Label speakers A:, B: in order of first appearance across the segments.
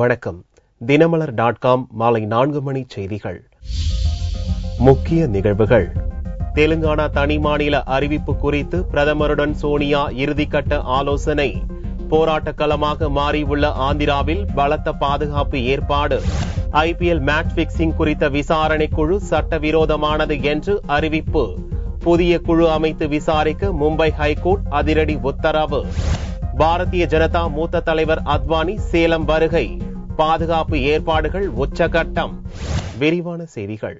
A: வணக்கம் Dinamalar dot com மாலை நான்கு மணி செய்திகள் முக்கிய நிகழ்வுகள் தெலுங்கானா தனி மாநில அறிவிப்பு குறித்து பிரதமருடன் சோனியா இறுதிக்கட்ட ஆலோசனை போராட்ட களமாக மாறியுள்ள ஆந்திராவில் பலத்த பாதுகாப்பு ஏற்பாடு ஐபிஎல் மேட்ச் பிக்சிங் குறித்த விசாரணை குழு சட்டவிரோதமானது என்று அறிவிப்பு புதிய குழு அமைத்து விசாரிக்க மும்பை ஹைகோர்ட் அதிரடி உத்தரவு பாரதிய ஜனதா மூத்த தலைவர் அத்வானி சேலம் வருகை பாதுகாப்பு ஏற்பாடுகள் உச்சகட்டம் விரிவான செய்திகள்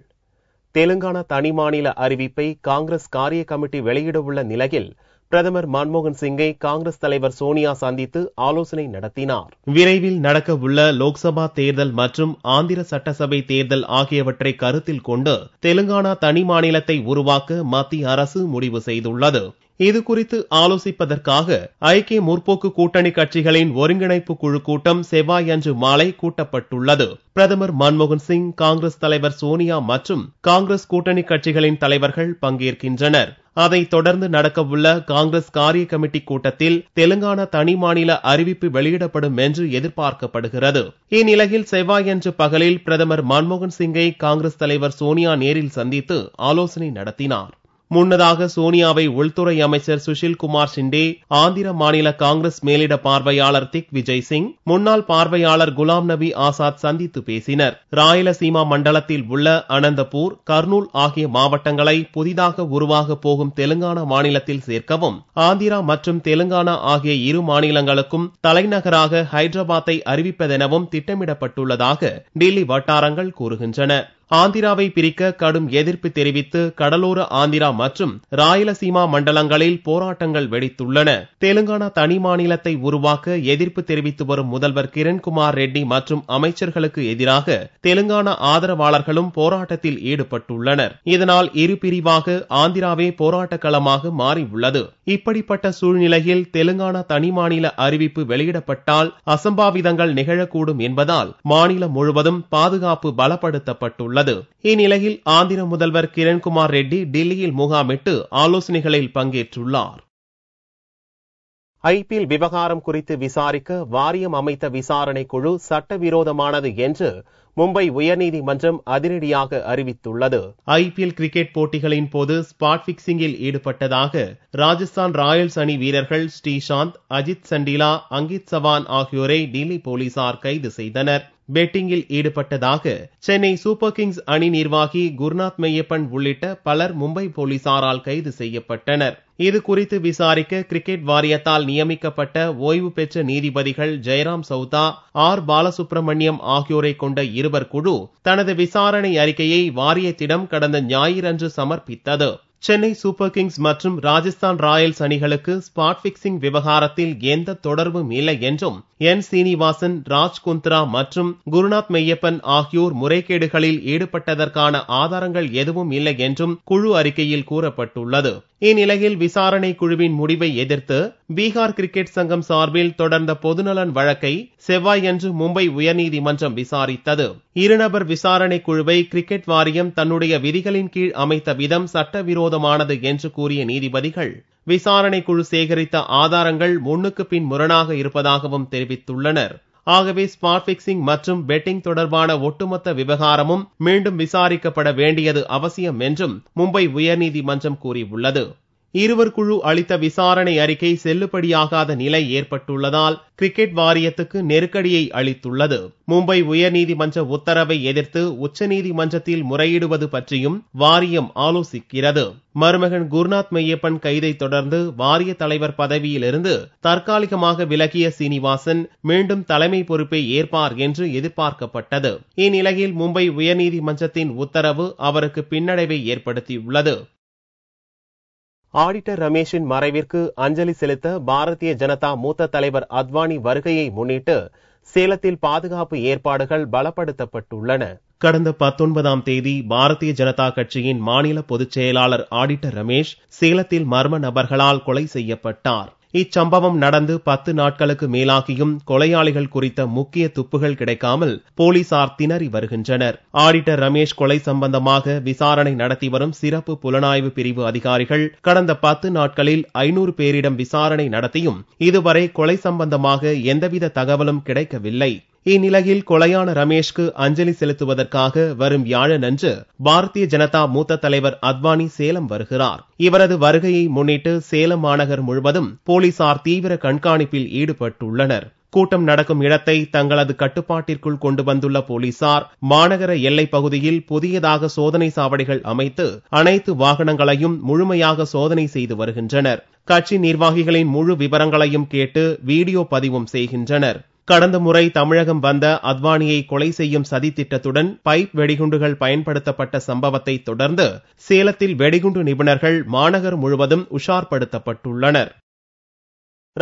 A: தெலுங்கானா தனி மாநில அறிவிப்பை காங்கிரஸ் காரிய கமிட்டி வெளியிடவுள்ள நிலையில் பிரதமர் மன்மோகன் சிங்கை காங்கிரஸ் தலைவர் சோனியா சந்தித்து ஆலோசனை நடத்தினார் விரைவில் நடக்கவுள்ள லோக்சபா தேர்தல் மற்றும் ஆந்திர சட்டசபை தேர்தல் ஆகியவற்றை கருத்தில் கொண்டு தெலுங்கானா தனி மாநிலத்தை உருவாக்க மத்திய அரசு முடிவு செய்துள்ளது இது குறித்து ஆலோசிப்பதற்காக ஐக்கிய முற்போக்கு கூட்டணி கட்சிகளின் ஒருங்கிணைப்பு குழு கூட்டம் செவ்வாயன்று மாலை கூட்டப்பட்டுள்ளது பிரதமர் மன்மோகன் சிங் காங்கிரஸ் தலைவர் சோனியா மற்றும் காங்கிரஸ் கூட்டணி கட்சிகளின் தலைவர்கள் பங்கேற்கின்றனர் அதைத் தொடர்ந்து நடக்கவுள்ள காங்கிரஸ் காரிய கமிட்டி கூட்டத்தில் தெலுங்கானா தனி மாநில அறிவிப்பு வெளியிடப்படும் என்று எதிர்பார்க்கப்படுகிறது இந்நிலையில் செவ்வாயன்று பகலில் பிரதமர் மன்மோகன் சிங்கை காங்கிரஸ் தலைவர் சோனியா நேரில் சந்தித்து ஆலோசனை நடத்தினார் முன்னதாக சோனியாவை உள்துறை அமைச்சர் சுஷில் குமார் ஷிண்டே ஆந்திர மாநில காங்கிரஸ் மேலிட பார்வையாளர் திக் விஜய் சிங் முன்னாள் பார்வையாளர் குலாம் நபி ஆசாத் சந்தித்து பேசினர் ராயலசீமா மண்டலத்தில் உள்ள அனந்தபூர் கர்னூல் ஆகிய மாவட்டங்களை புதிதாக உருவாக போகும் தெலுங்கானா மாநிலத்தில் சேர்க்கவும் ஆந்திரா மற்றும் தெலுங்கானா ஆகிய இரு மாநிலங்களுக்கும் தலைநகராக ஹைதராபாத்தை அறிவிப்பதெனவும் திட்டமிடப்பட்டுள்ளதாக டெல்லி வட்டாரங்கள் கூறுகின்றன ஆந்திராவை பிரிக்க கடும் எதிர்ப்பு தெரிவித்து கடலோர ஆந்திரா மற்றும் ராயலசீமா மண்டலங்களில் போராட்டங்கள் வெடித்துள்ளன தெலுங்கானா தனி மாநிலத்தை உருவாக்க எதிர்ப்பு தெரிவித்து வரும் முதல்வர் கிரண்குமார் ரெட்டி மற்றும் அமைச்சர்களுக்கு எதிராக தெலுங்கானா ஆதரவாளர்களும் போராட்டத்தில் ஈடுபட்டுள்ளனர் இதனால் இரு பிரிவாக ஆந்திராவே களமாக மாறியுள்ளது இப்படிப்பட்ட சூழ்நிலையில் தெலுங்கானா தனி மாநில அறிவிப்பு வெளியிடப்பட்டால் அசம்பாவிதங்கள் நிகழக்கூடும் என்பதால் மாநிலம் முழுவதும் பாதுகாப்பு பலப்படுத்தப்பட்டுள்ளது தெரிவித்துள்ளது இந்நிலையில் ஆந்திர முதல்வர் கிரண்குமார் ரெட்டி டெல்லியில் முகாமிட்டு ஆலோசனைகளில் பங்கேற்றுள்ளார் ஐபிஎல் விவகாரம் குறித்து விசாரிக்க வாரியம் அமைத்த விசாரணை குழு சட்டவிரோதமானது என்று மும்பை உயர்நீதிமன்றம் அதிரடியாக அறிவித்துள்ளது ஐபிஎல் கிரிக்கெட் போட்டிகளின் போது ஸ்பாட் பிக்சிங்கில் ஈடுபட்டதாக ராஜஸ்தான் ராயல்ஸ் அணி வீரர்கள் ஸ்ரீசாந்த் அஜித் சண்டிலா அங்கித் சவான் ஆகியோரை டெல்லி போலீசார் கைது செய்தனா் பெட்டிங்கில் ஈடுபட்டதாக சென்னை சூப்பர் கிங்ஸ் அணி நிர்வாகி குர்நாத் மெய்யப்பன் உள்ளிட்ட பலர் மும்பை போலீசாரால் கைது செய்யப்பட்டனர் இது குறித்து விசாரிக்க கிரிக்கெட் வாரியத்தால் நியமிக்கப்பட்ட ஓய்வு பெற்ற நீதிபதிகள் ஜெயராம் சவுதா ஆர் பாலசுப்ரமணியம் ஆகியோரை கொண்ட இருவர் குழு தனது விசாரணை அறிக்கையை வாரியத்திடம் கடந்த ஞாயிறன்று சமர்ப்பித்தது சென்னை சூப்பர் கிங்ஸ் மற்றும் ராஜஸ்தான் ராயல்ஸ் அணிகளுக்கு ஸ்பாட் பிக்சிங் விவகாரத்தில் எந்த தொடர்பும் இல்லை என்றும் என் சீனிவாசன் ராஜ்குந்த்ரா மற்றும் குருநாத் மெய்யப்பன் ஆகியோர் முறைகேடுகளில் ஈடுபட்டதற்கான ஆதாரங்கள் எதுவும் இல்லை என்றும் குழு அறிக்கையில் கூறப்பட்டுள்ளது இந்நிலையில் விசாரணை குழுவின் முடிவை எதிர்த்து பீகார் கிரிக்கெட் சங்கம் சார்பில் தொடர்ந்த பொதுநலன் வழக்கை செவ்வாயன்று மும்பை உயர்நீதிமன்றம் விசாரித்தது இருநபர் விசாரணை குழுவை கிரிக்கெட் வாரியம் தன்னுடைய விதிகளின் கீழ் அமைத்த விதம் சட்டவிரோதமானது என்று கூறிய நீதிபதிகள் விசாரணை குழு சேகரித்த ஆதாரங்கள் முன்னுக்கு பின் முரணாக இருப்பதாகவும் தெரிவித்துள்ளனா் ஆகவே ஸ்பாட் பிக்சிங் மற்றும் பெட்டிங் தொடர்பான ஒட்டுமொத்த விவகாரமும் மீண்டும் விசாரிக்கப்பட வேண்டியது அவசியம் என்றும் மும்பை உயர்நீதிமன்றம் கூறியுள்ளது இருவர் குழு அளித்த விசாரணை அறிக்கை செல்லுபடியாகாத நிலை ஏற்பட்டுள்ளதால் கிரிக்கெட் வாரியத்துக்கு நெருக்கடியை அளித்துள்ளது மும்பை உயர்நீதிமன்ற உத்தரவை எதிர்த்து உச்சநீதிமன்றத்தில் முறையிடுவது பற்றியும் வாரியம் ஆலோசிக்கிறது மருமகன் குருநாத் மெய்யப்பன் கைதை தொடர்ந்து வாரிய தலைவர் பதவியிலிருந்து தற்காலிகமாக விலகிய சீனிவாசன் மீண்டும் தலைமை பொறுப்பை ஏற்பார் என்று எதிர்பார்க்கப்பட்டது இந்நிலையில் மும்பை உயர்நீதிமன்றத்தின் உத்தரவு அவருக்கு பின்னடைவை ஏற்படுத்தியுள்ளது ஆடிட்டர் ரமேஷின் மறைவிற்கு அஞ்சலி செலுத்த பாரதிய ஜனதா மூத்த தலைவர் அத்வானி வருகையை முன்னிட்டு சேலத்தில் பாதுகாப்பு ஏற்பாடுகள் பலப்படுத்தப்பட்டுள்ளன கடந்த பத்தொன்பதாம் தேதி பாரதிய ஜனதா கட்சியின் மாநில பொதுச் செயலாளர் ஆடிட்டர் ரமேஷ் சேலத்தில் மர்ம நபர்களால் கொலை செய்யப்பட்டார் இச்சம்பவம் நடந்து பத்து நாட்களுக்கு மேலாகியும் கொலையாளிகள் குறித்த முக்கிய துப்புகள் கிடைக்காமல் போலீசார் திணறி வருகின்றனர் ஆடிட்டர் ரமேஷ் கொலை சம்பந்தமாக விசாரணை நடத்தி வரும் சிறப்பு புலனாய்வு பிரிவு அதிகாரிகள் கடந்த பத்து நாட்களில் ஐநூறு பேரிடம் விசாரணை நடத்தியும் இதுவரை கொலை சம்பந்தமாக எந்தவித தகவலும் கிடைக்கவில்லை இந்நிலையில் கொலையான ரமேஷ்க்கு அஞ்சலி செலுத்துவதற்காக வரும் வியாழனன்று பாரதிய ஜனதா மூத்த தலைவர் அத்வானி சேலம் வருகிறார் இவரது வருகையை முன்னிட்டு சேலம் மாநகர் முழுவதும் போலீசார் தீவிர கண்காணிப்பில் ஈடுபட்டுள்ளனர் கூட்டம் நடக்கும் இடத்தை தங்களது கட்டுப்பாட்டிற்குள் கொண்டு வந்துள்ள போலீசார் மாநகர எல்லை பகுதியில் புதியதாக சோதனை சாவடிகள் அமைத்து அனைத்து வாகனங்களையும் முழுமையாக சோதனை செய்து வருகின்றனர் கட்சி நிர்வாகிகளின் முழு விவரங்களையும் கேட்டு வீடியோ பதிவும் செய்கின்றனர் கடந்த முறை தமிழகம் வந்த அத்வானியை கொலை செய்யும் சதி திட்டத்துடன் பைப் வெடிகுண்டுகள் பயன்படுத்தப்பட்ட சம்பவத்தை தொடர்ந்து சேலத்தில் வெடிகுண்டு நிபுணர்கள் மாநகர் முழுவதும் உஷார்படுத்தப்பட்டுள்ளனர்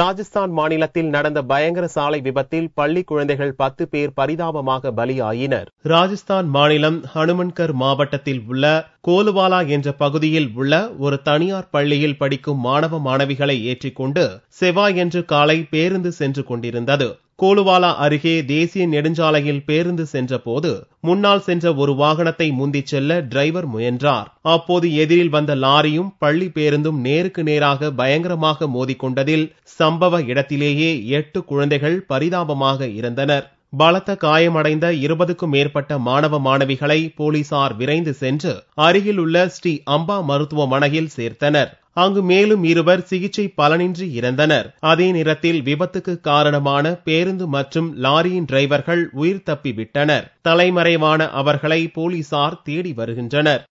A: ராஜஸ்தான் மாநிலத்தில் நடந்த பயங்கர சாலை விபத்தில் பள்ளி குழந்தைகள் பத்து பேர் பரிதாபமாக பலியாயினர் ராஜஸ்தான் மாநிலம் ஹனுமன்கர் மாவட்டத்தில் உள்ள கோலுவாலா என்ற பகுதியில் உள்ள ஒரு தனியார் பள்ளியில் படிக்கும் மாணவ மாணவிகளை ஏற்றிக்கொண்டு செவ்வாய் என்று காலை பேருந்து சென்று கொண்டிருந்தது கோலுவாலா அருகே தேசிய நெடுஞ்சாலையில் பேருந்து சென்றபோது முன்னால் சென்ற ஒரு வாகனத்தை முந்திச் செல்ல டிரைவர் முயன்றார் அப்போது எதிரில் வந்த லாரியும் பள்ளி பேருந்தும் நேருக்கு நேராக பயங்கரமாக மோதிக்கொண்டதில் சம்பவ இடத்திலேயே எட்டு குழந்தைகள் பரிதாபமாக இருந்தனர் பலத்த காயமடைந்த இருபதுக்கும் மேற்பட்ட மாணவ மாணவிகளை போலீசார் விரைந்து சென்று அருகில் உள்ள ஸ்ரீ அம்பா மருத்துவமனையில் சேர்த்தனர் அங்கு மேலும் இருவர் சிகிச்சை பலனின்றி இறந்தனர் அதே நேரத்தில் விபத்துக்கு காரணமான பேருந்து மற்றும் லாரியின் டிரைவர்கள் உயிர் தப்பிவிட்டனர் தலைமறைவான அவர்களை போலீசார் தேடி வருகின்றனர்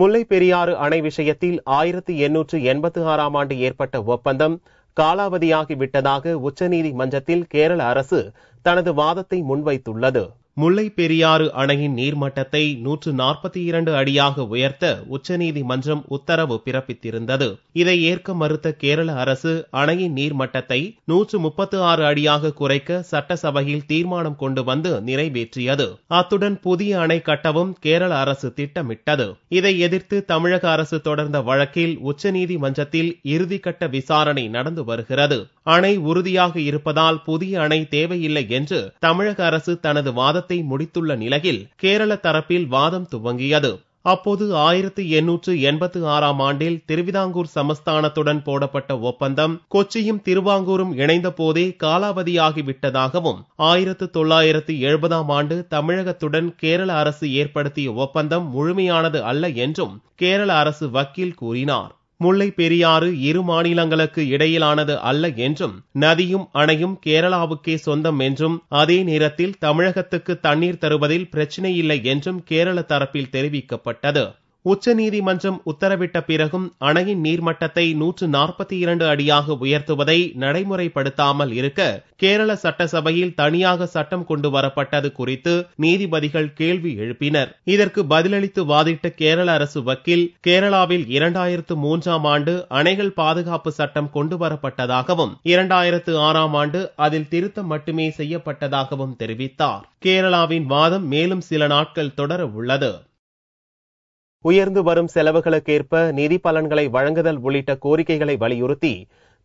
A: முல்லை பெரியாறு அணை விஷயத்தில் ஆயிரத்தி எண்ணூற்று எண்பத்தி ஆறாம் ஆண்டு ஏற்பட்ட ஒப்பந்தம் காலாவதியாகிவிட்டதாக உச்சநீதிமன்றத்தில் கேரள அரசு தனது வாதத்தை முன்வைத்துள்ளது முல்லை பெரியாறு அணையின் நீர்மட்டத்தை நூற்று நாற்பத்தி இரண்டு அடியாக உயர்த்த உச்சநீதிமன்றம் உத்தரவு பிறப்பித்திருந்தது இதை ஏற்க மறுத்த கேரள அரசு அணையின் நீர்மட்டத்தை நூற்று முப்பத்து ஆறு அடியாக குறைக்க சட்டசபையில் தீர்மானம் கொண்டு வந்து நிறைவேற்றியது அத்துடன் புதிய அணை கட்டவும் கேரள அரசு திட்டமிட்டது இதை எதிர்த்து தமிழக அரசு தொடர்ந்த வழக்கில் உச்சநீதிமன்றத்தில் இறுதிக்கட்ட விசாரணை நடந்து வருகிறது அணை உறுதியாக இருப்பதால் புதிய அணை தேவையில்லை என்று தமிழக அரசு தனது வாதத்தை வாதத்தை முடித்துள்ள நிலையில் கேரள தரப்பில் வாதம் துவங்கியது அப்போது ஆயிரத்தி எண்ணூற்று எண்பத்தி ஆறாம் ஆண்டில் திருவிதாங்கூர் சமஸ்தானத்துடன் போடப்பட்ட ஒப்பந்தம் கொச்சியும் திருவாங்கூரும் இணைந்த போதே காலாவதியாகிவிட்டதாகவும் ஆயிரத்து தொள்ளாயிரத்தி எழுபதாம் ஆண்டு தமிழகத்துடன் கேரள அரசு ஏற்படுத்திய ஒப்பந்தம் முழுமையானது அல்ல என்றும் கேரள அரசு வக்கீல் கூறினார் முல்லை பெரியாறு இரு மாநிலங்களுக்கு இடையிலானது அல்ல என்றும் நதியும் அணையும் கேரளாவுக்கே சொந்தம் என்றும் அதே நேரத்தில் தமிழகத்துக்கு தண்ணீர் தருவதில் பிரச்சினை இல்லை என்றும் கேரள தரப்பில் தெரிவிக்கப்பட்டது உச்சநீதிமன்றம் உத்தரவிட்ட பிறகும் அணையின் நீர்மட்டத்தை நூற்று நாற்பத்தி இரண்டு அடியாக உயர்த்துவதை நடைமுறைப்படுத்தாமல் இருக்க கேரள சட்டசபையில் தனியாக சட்டம் கொண்டு வரப்பட்டது குறித்து நீதிபதிகள் கேள்வி எழுப்பினர் இதற்கு பதிலளித்து வாதிட்ட கேரள அரசு வக்கீல் கேரளாவில் இரண்டாயிரத்து மூன்றாம் ஆண்டு அணைகள் பாதுகாப்பு சட்டம் கொண்டு வரப்பட்டதாகவும் இரண்டாயிரத்து ஆறாம் ஆண்டு அதில் திருத்தம் மட்டுமே செய்யப்பட்டதாகவும் தெரிவித்தார் கேரளாவின் வாதம் மேலும் சில நாட்கள் தொடர உள்ளது உயர்ந்து வரும் செலவுகளுக்கேற்ப நிதி பலன்களை வழங்குதல் உள்ளிட்ட கோரிக்கைகளை வலியுறுத்தி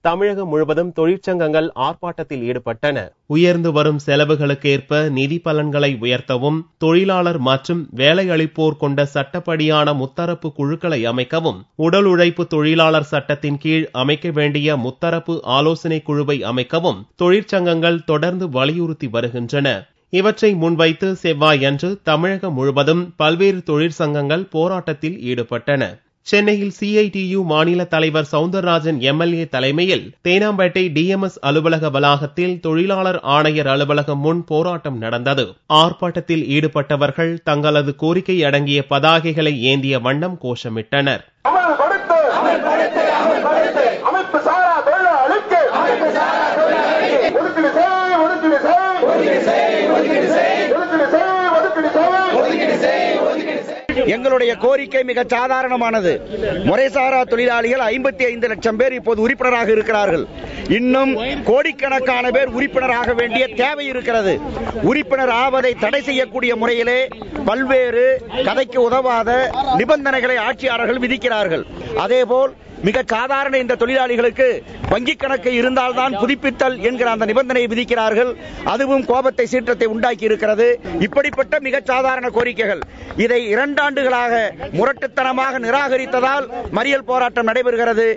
A: தமிழகம் முழுவதும் தொழிற்சங்கங்கள் ஆர்ப்பாட்டத்தில் ஈடுபட்டன உயர்ந்து வரும் செலவுகளுக்கேற்ப நிதி பலன்களை உயர்த்தவும் தொழிலாளர் மற்றும் வேலையளிப்போர் கொண்ட சட்டப்படியான முத்தரப்பு குழுக்களை அமைக்கவும் உடல் உழைப்பு தொழிலாளர் சட்டத்தின் கீழ் அமைக்க வேண்டிய முத்தரப்பு ஆலோசனை குழுவை அமைக்கவும் தொழிற்சங்கங்கள் தொடர்ந்து வலியுறுத்தி வருகின்றன இவற்றை முன்வைத்து செவ்வாயன்று தமிழகம் முழுவதும் பல்வேறு தொழிற்சங்கங்கள் போராட்டத்தில் ஈடுபட்டன சென்னையில் சிஐடியு மாநில தலைவர் சவுந்தரராஜன் எம்எல்ஏ தலைமையில் தேனாம்பேட்டை டிஎம்எஸ் அலுவலக வளாகத்தில் தொழிலாளர் ஆணையர் அலுவலகம் முன் போராட்டம் நடந்தது ஆர்ப்பாட்டத்தில் ஈடுபட்டவர்கள் தங்களது கோரிக்கை அடங்கிய பதாகைகளை ஏந்திய வண்ணம் கோஷமிட்டனர் எங்களுடைய கோரிக்கை மிக சாதாரணமானது முறைசாரா தொழிலாளிகள் ஐம்பத்தி ஐந்து லட்சம் பேர் இப்போது உறுப்பினராக இருக்கிறார்கள் இன்னும் கோடிக்கணக்கான பேர் உறுப்பினராக வேண்டிய தேவை இருக்கிறது உறுப்பினர் ஆவதை தடை செய்யக்கூடிய முறையிலே பல்வேறு கதைக்கு உதவாத நிபந்தனைகளை ஆட்சியாளர்கள் விதிக்கிறார்கள் அதேபோல் மிக சாதாரண இந்த தொழிலாளிகளுக்கு வங்கி கணக்கு இருந்தால்தான் புதுப்பித்தல் என்கிற அந்த நிபந்தனையை விதிக்கிறார்கள் அதுவும் கோபத்தை சீற்றத்தை உண்டாக்கி இருக்கிறது இப்படிப்பட்ட மிக சாதாரண கோரிக்கைகள் இதை இரண்டாண்டுகளாக முரட்டுத்தனமாக நிராகரித்ததால் மறியல் போராட்டம் நடைபெறுகிறது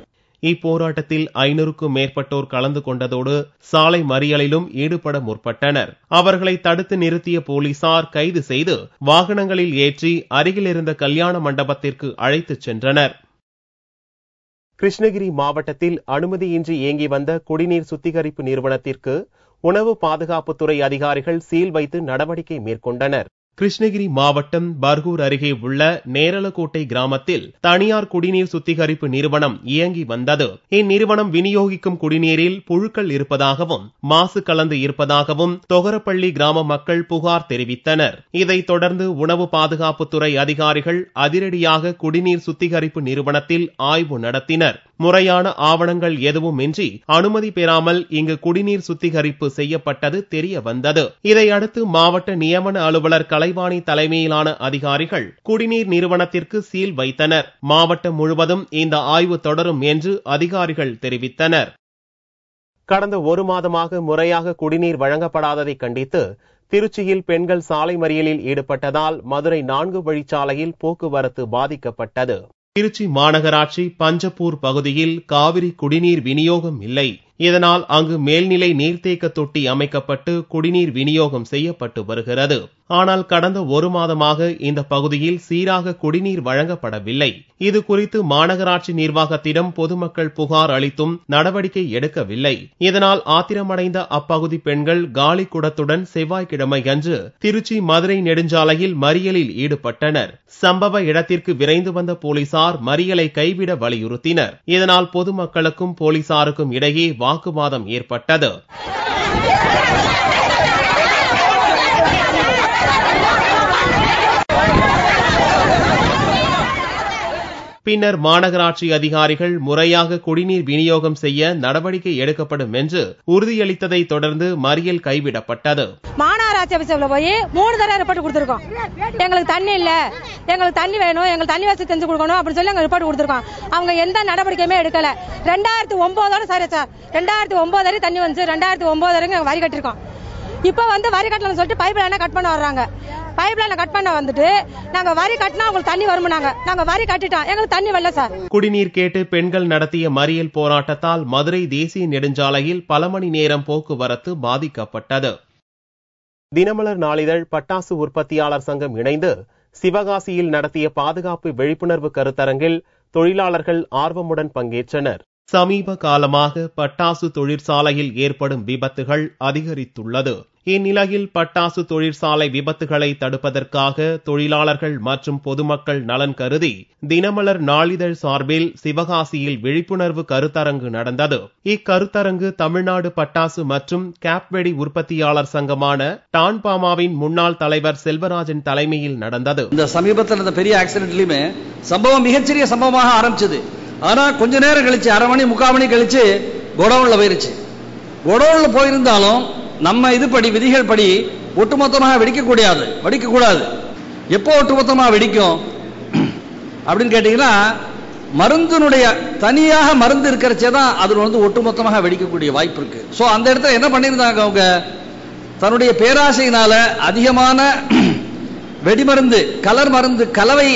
A: இப்போராட்டத்தில் ஐநூறுக்கும் மேற்பட்டோர் கலந்து கொண்டதோடு சாலை மறியலிலும் ஈடுபட முற்பட்டனர் அவர்களை தடுத்து நிறுத்திய போலீசார் கைது செய்து வாகனங்களில் ஏற்றி அருகில் இருந்த கல்யாண மண்டபத்திற்கு அழைத்துச் சென்றனர் கிருஷ்ணகிரி மாவட்டத்தில் அனுமதியின்றி இயங்கி வந்த குடிநீர் சுத்திகரிப்பு நிறுவனத்திற்கு உணவு பாதுகாப்புத்துறை அதிகாரிகள் சீல் வைத்து நடவடிக்கை மேற்கொண்டனர் கிருஷ்ணகிரி மாவட்டம் பர்கூர் அருகே உள்ள நேரலக்கோட்டை கிராமத்தில் தனியார் குடிநீர் சுத்திகரிப்பு நிறுவனம் இயங்கி வந்தது இந்நிறுவனம் விநியோகிக்கும் குடிநீரில் புழுக்கள் இருப்பதாகவும் மாசு கலந்து இருப்பதாகவும் தொகரப்பள்ளி கிராம மக்கள் புகார் தெரிவித்தனர் இதைத் தொடர்ந்து உணவு பாதுகாப்புத்துறை அதிகாரிகள் அதிரடியாக குடிநீர் சுத்திகரிப்பு நிறுவனத்தில் ஆய்வு நடத்தினர் முறையான ஆவணங்கள் எதுவும் இன்றி அனுமதி பெறாமல் இங்கு குடிநீர் சுத்திகரிப்பு செய்யப்பட்டது தெரிய வந்தது இதையடுத்து மாவட்ட நியமன அலுவலர் கலைவாணி தலைமையிலான அதிகாரிகள் குடிநீர் நிறுவனத்திற்கு சீல் வைத்தனர் மாவட்டம் முழுவதும் இந்த ஆய்வு தொடரும் என்று அதிகாரிகள் தெரிவித்தனர் கடந்த ஒரு மாதமாக முறையாக குடிநீர் வழங்கப்படாததை கண்டித்து திருச்சியில் பெண்கள் சாலை மறியலில் ஈடுபட்டதால் மதுரை நான்கு வழிச்சாலையில் போக்குவரத்து பாதிக்கப்பட்டது திருச்சி மாநகராட்சி பஞ்சப்பூர் பகுதியில் காவிரி குடிநீர் விநியோகம் இல்லை இதனால் அங்கு மேல்நிலை நீர்த்தேக்க தொட்டி அமைக்கப்பட்டு குடிநீர் விநியோகம் செய்யப்பட்டு வருகிறது ஆனால் கடந்த ஒரு மாதமாக இந்த பகுதியில் சீராக குடிநீர் வழங்கப்படவில்லை இது குறித்து மாநகராட்சி நிர்வாகத்திடம் பொதுமக்கள் புகார் அளித்தும் நடவடிக்கை எடுக்கவில்லை இதனால் ஆத்திரமடைந்த அப்பகுதி பெண்கள் காலி குடத்துடன் செவ்வாய்க்கிழமை அன்று திருச்சி மதுரை நெடுஞ்சாலையில் மறியலில் ஈடுபட்டனர் சம்பவ இடத்திற்கு விரைந்து வந்த போலீசார் மறியலை கைவிட வலியுறுத்தினர் இதனால் பொதுமக்களுக்கும் போலீசாருக்கும் இடையே வாக்குவாதம் ஏற்பட்டது பின்னர் மாநகராட்சி அதிகாரிகள் முறையாக குடிநீர் விநியோகம் செய்ய நடவடிக்கை எடுக்கப்படும் என்று உறுதியளித்ததை தொடர்ந்து மறியல் கைவிடப்பட்டது மாநகராட்சி ஆபீஸ்ல போய் மூணு தடவை ரிப்போர்ட் கொடுத்துருக்கோம் எங்களுக்கு தண்ணி இல்ல எங்களுக்கு தண்ணி வேணும் எங்களுக்கு தண்ணி வசதி செஞ்சு கொடுக்கணும் அப்படின்னு சொல்லி ரிப்போர்ட் கொடுத்திருக்கோம் அவங்க எந்த நடவடிக்கையுமே எடுக்கல ரெண்டாயிரத்தி ஒன்பதோட சாரி சார் ரெண்டாயிரத்தி ஒன்பது வரை தண்ணி வந்து ரெண்டாயிரத்தி ஒன்பது வரைக்கும் வரி கட்டிருக்கோம் இப்ப வந்து வரி கட்டலன்னு சொல்லிட்டு பைப் லைனா கட் பண்ண வர்றாங்க பைப் லைனை கட் பண்ண வந்துட்டு நாங்க வரி கட்டினா உங்களுக்கு தண்ணி வரும் நாங்க நாங்க வரி கட்டிட்டோம் எங்களுக்கு தண்ணி வரல சார் குடிநீர் கேட்டு பெண்கள் நடத்திய மறியல் போராட்டத்தால் மதுரை தேசிய நெடுஞ்சாலையில் பல மணி நேரம் போக்குவரத்து பாதிக்கப்பட்டது தினமலர் நாளிதழ் பட்டாசு உற்பத்தியாளர் சங்கம் இணைந்து சிவகாசியில் நடத்திய பாதுகாப்பு விழிப்புணர்வு கருத்தரங்கில் தொழிலாளர்கள் ஆர்வமுடன் பங்கேற்றனர் சமீப காலமாக பட்டாசு தொழிற்சாலையில் ஏற்படும் விபத்துகள் அதிகரித்துள்ளது இந்நிலையில் பட்டாசு தொழிற்சாலை விபத்துகளை தடுப்பதற்காக தொழிலாளர்கள் மற்றும் பொதுமக்கள் நலன் கருதி தினமலர் நாளிதழ் சார்பில் சிவகாசியில் விழிப்புணர்வு கருத்தரங்கு நடந்தது இக்கருத்தரங்கு தமிழ்நாடு பட்டாசு மற்றும் கேப்வெடி உற்பத்தியாளர் சங்கமான டான்பாமாவின் முன்னாள் தலைவர் செல்வராஜன் தலைமையில் நடந்தது இந்த சமீபத்தில் இருந்த பெரிய ஆக்சிடென்ட்லயுமே சம்பவம் மிகச்சிறிய சம்பவமாக ஆரம்பிச்சது ஆனா கொஞ்ச நேரம் கழிச்சு அரை மணி முக்கால் மணி கழிச்சு குடவுன்ல போயிருச்சு குடவுன்ல போயிருந்தாலும் நம்ம இதுபடி விதிகள் படி ஒட்டுமொத்தமாக வெடிக்க வெடிக்கக்கூடாது எப்போ ஒட்டுமொத்தமாக வெடிக்கும் அப்படின்னு கேட்டிங்கன்னா மருந்தினுடைய தனியாக மருந்து இருக்கிறச்சே தான் அதில் வந்து ஒட்டுமொத்தமாக வெடிக்கக்கூடிய வாய்ப்பு இருக்கு ஸோ அந்த இடத்துல என்ன பண்ணியிருந்தாங்க அவங்க தன்னுடைய பேராசையினால அதிகமான வெடிமருந்து கலர் மருந்து கலவை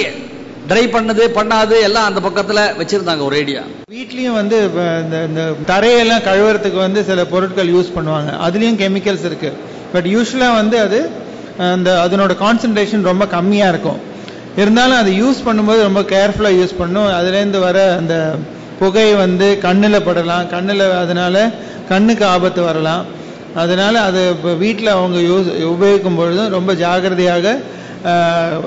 A: ட்ரை பண்ணது பண்ணாது எல்லாம் அந்த பக்கத்தில் வச்சுருந்தாங்க ஒரு ஐடியா வீட்லேயும் வந்து இந்த இந்த தரையெல்லாம் கழுவுறதுக்கு வந்து சில பொருட்கள் யூஸ் பண்ணுவாங்க அதுலேயும் கெமிக்கல்ஸ் இருக்குது பட் யூஸ்வலா வந்து அது அந்த அதனோட கான்சன்ட்ரேஷன் ரொம்ப கம்மியாக இருக்கும் இருந்தாலும் அதை யூஸ் பண்ணும்போது ரொம்ப கேர்ஃபுல்லாக யூஸ் பண்ணும் அதுலேருந்து வர அந்த புகை வந்து கண்ணில் படலாம் கண்ணில் அதனால் கண்ணுக்கு ஆபத்து வரலாம் அதனால் அது வீட்டில் அவங்க யூஸ் உபயோகிக்கும் பொழுதும் ரொம்ப ஜாகிரதையாக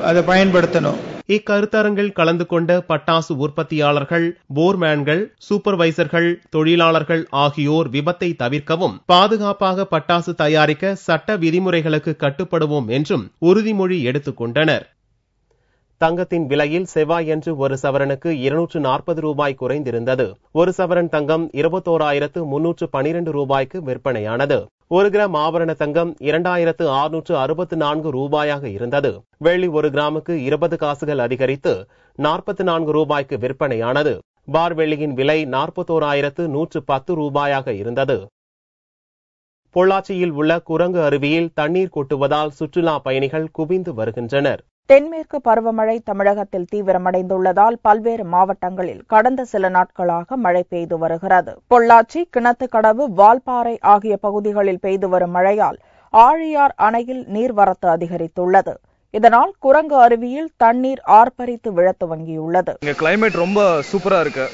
A: அதை பயன்படுத்தணும் இக்கருத்தரங்கில் கலந்து கொண்ட பட்டாசு உற்பத்தியாளர்கள் போர்மேன்கள் சூப்பர்வைசர்கள் தொழிலாளர்கள் ஆகியோர் விபத்தை தவிர்க்கவும் பாதுகாப்பாக பட்டாசு தயாரிக்க சட்ட விதிமுறைகளுக்கு கட்டுப்படுவோம் என்றும் உறுதிமொழி எடுத்துக் கொண்டனர் தங்கத்தின் விலையில் செவ்வாயன்று ஒரு சவரனுக்கு இருநூற்று நாற்பது ரூபாய் குறைந்திருந்தது ஒரு சவரன் தங்கம் இருபத்தோராயிரத்து முன்னூற்று பனிரெண்டு ரூபாய்க்கு விற்பனையானது ஒரு கிராம் ஆபரண தங்கம் இரண்டாயிரத்து அறுநூற்று அறுபத்தி நான்கு ரூபாயாக இருந்தது வெள்ளி ஒரு கிராமுக்கு இருபது காசுகள் அதிகரித்து நாற்பத்தி நான்கு ரூபாய்க்கு விற்பனையானது பார் வெள்ளியின் விலை நாற்பத்தோராயிரத்து நூற்று பத்து ரூபாயாக இருந்தது பொள்ளாச்சியில் உள்ள குரங்கு அருவியில் தண்ணீர் கொட்டுவதால் சுற்றுலா பயணிகள் குவிந்து வருகின்றனர் தென்மேற்கு பருவமழை தமிழகத்தில் தீவிரமடைந்துள்ளதால் பல்வேறு மாவட்டங்களில் கடந்த சில நாட்களாக மழை பெய்து வருகிறது பொள்ளாச்சி கிணத்துக்கடவு வால்பாறை ஆகிய பகுதிகளில் பெய்து வரும் மழையால் ஆழியார் அணையில் நீர்வரத்து அதிகரித்துள்ளது இதனால் குரங்கு அருவியில் தண்ணீர் ஆர்ப்பரித்து விழ துவங்கியுள்ளது இங்க கிளைமேட் ரொம்ப சூப்பரா இருக்கு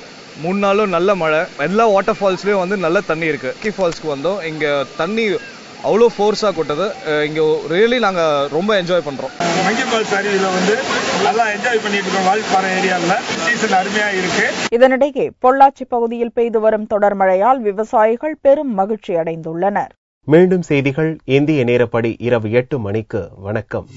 A: மூணு நாளும் நல்ல மழை எல்லா வாட்டர் ஃபால்ஸ்லயும் வந்து நல்ல தண்ணி இருக்கு ஃபால்ஸ்க்கு வந்தோம் இங்க தண்ணி அவ்வளோ ஃபோர்ஸாக கொட்டது இங்கே ரியலி நாங்கள் ரொம்ப என்ஜாய் பண்ணுறோம் மங்கிபால் சாரியில் வந்து நல்லா என்ஜாய் பண்ணிட்டு இருக்கோம் வால்பாறை ஏரியாவில் சீசன் அருமையாக இருக்கு இதனிடையே பொள்ளாச்சி பகுதியில் பெய்து வரும் தொடர் மழையால் விவசாயிகள் பெரும் மகிழ்ச்சி அடைந்துள்ளனர் மீண்டும் செய்திகள் இந்திய நேரப்படி இரவு எட்டு மணிக்கு வணக்கம்